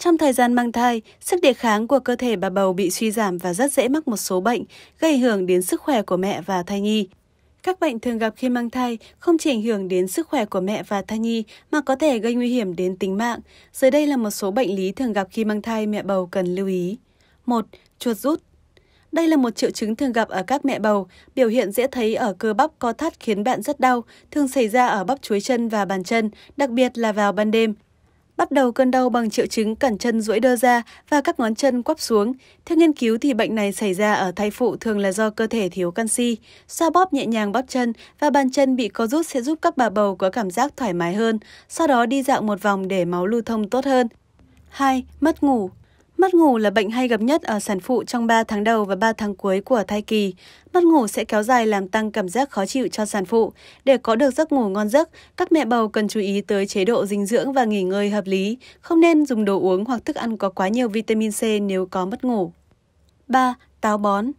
Trong thời gian mang thai, sức đề kháng của cơ thể bà bầu bị suy giảm và rất dễ mắc một số bệnh, gây ảnh hưởng đến sức khỏe của mẹ và thai nhi. Các bệnh thường gặp khi mang thai không chỉ ảnh hưởng đến sức khỏe của mẹ và thai nhi mà có thể gây nguy hiểm đến tính mạng. Dưới đây là một số bệnh lý thường gặp khi mang thai mẹ bầu cần lưu ý. 1. Chuột rút đây là một triệu chứng thường gặp ở các mẹ bầu, biểu hiện dễ thấy ở cơ bắp co thắt khiến bạn rất đau, thường xảy ra ở bắp chuối chân và bàn chân, đặc biệt là vào ban đêm. Bắt đầu cơn đau bằng triệu chứng cẳng chân duỗi đơ ra và các ngón chân quắp xuống. Theo nghiên cứu thì bệnh này xảy ra ở thai phụ thường là do cơ thể thiếu canxi. Xoa bóp nhẹ nhàng bắp chân và bàn chân bị co rút sẽ giúp các bà bầu có cảm giác thoải mái hơn, sau đó đi dạo một vòng để máu lưu thông tốt hơn. 2. Mất ngủ Mất ngủ là bệnh hay gặp nhất ở sản phụ trong 3 tháng đầu và 3 tháng cuối của thai kỳ. Mất ngủ sẽ kéo dài làm tăng cảm giác khó chịu cho sản phụ. Để có được giấc ngủ ngon giấc, các mẹ bầu cần chú ý tới chế độ dinh dưỡng và nghỉ ngơi hợp lý, không nên dùng đồ uống hoặc thức ăn có quá nhiều vitamin C nếu có mất ngủ. 3. Táo bón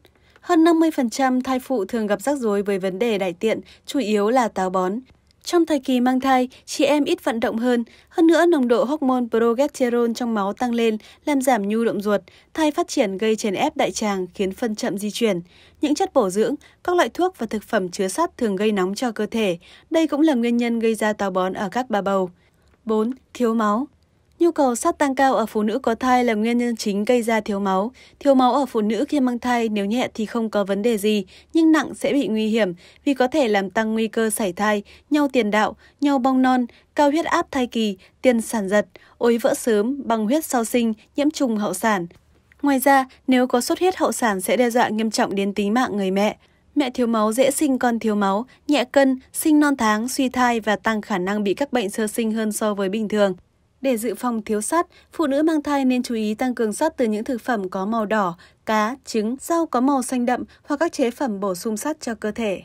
hơn 50% thai phụ thường gặp rắc rối với vấn đề đại tiện, chủ yếu là táo bón. Trong thời kỳ mang thai, chị em ít vận động hơn, hơn nữa nồng độ hormone progesterone trong máu tăng lên, làm giảm nhu động ruột, thai phát triển gây chèn ép đại tràng khiến phân chậm di chuyển. Những chất bổ dưỡng, các loại thuốc và thực phẩm chứa sắt thường gây nóng cho cơ thể. Đây cũng là nguyên nhân gây ra táo bón ở các bà bầu. 4. Thiếu máu Nhu cầu sắt tăng cao ở phụ nữ có thai là nguyên nhân chính gây ra thiếu máu. Thiếu máu ở phụ nữ khi mang thai nếu nhẹ thì không có vấn đề gì, nhưng nặng sẽ bị nguy hiểm vì có thể làm tăng nguy cơ sảy thai, nhau tiền đạo, nhau bong non, cao huyết áp thai kỳ, tiền sản giật, ối vỡ sớm, băng huyết sau sinh, nhiễm trùng hậu sản. Ngoài ra, nếu có xuất huyết hậu sản sẽ đe dọa nghiêm trọng đến tính mạng người mẹ. Mẹ thiếu máu dễ sinh con thiếu máu, nhẹ cân, sinh non tháng, suy thai và tăng khả năng bị các bệnh sơ sinh hơn so với bình thường. Để dự phòng thiếu sắt, phụ nữ mang thai nên chú ý tăng cường sắt từ những thực phẩm có màu đỏ, cá, trứng, rau có màu xanh đậm hoặc các chế phẩm bổ sung sắt cho cơ thể.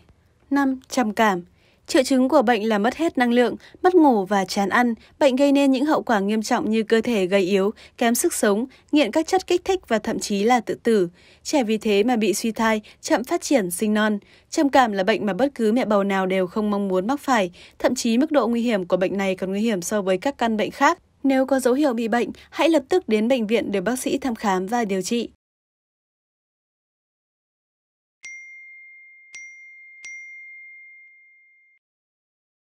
5. Trầm cảm Triệu chứng của bệnh là mất hết năng lượng, mất ngủ và chán ăn. Bệnh gây nên những hậu quả nghiêm trọng như cơ thể gầy yếu, kém sức sống, nghiện các chất kích thích và thậm chí là tự tử. Trẻ vì thế mà bị suy thai, chậm phát triển, sinh non. Trầm cảm là bệnh mà bất cứ mẹ bầu nào đều không mong muốn mắc phải. Thậm chí mức độ nguy hiểm của bệnh này còn nguy hiểm so với các căn bệnh khác nếu có dấu hiệu bị bệnh, hãy lập tức đến bệnh viện để bác sĩ thăm khám và điều trị.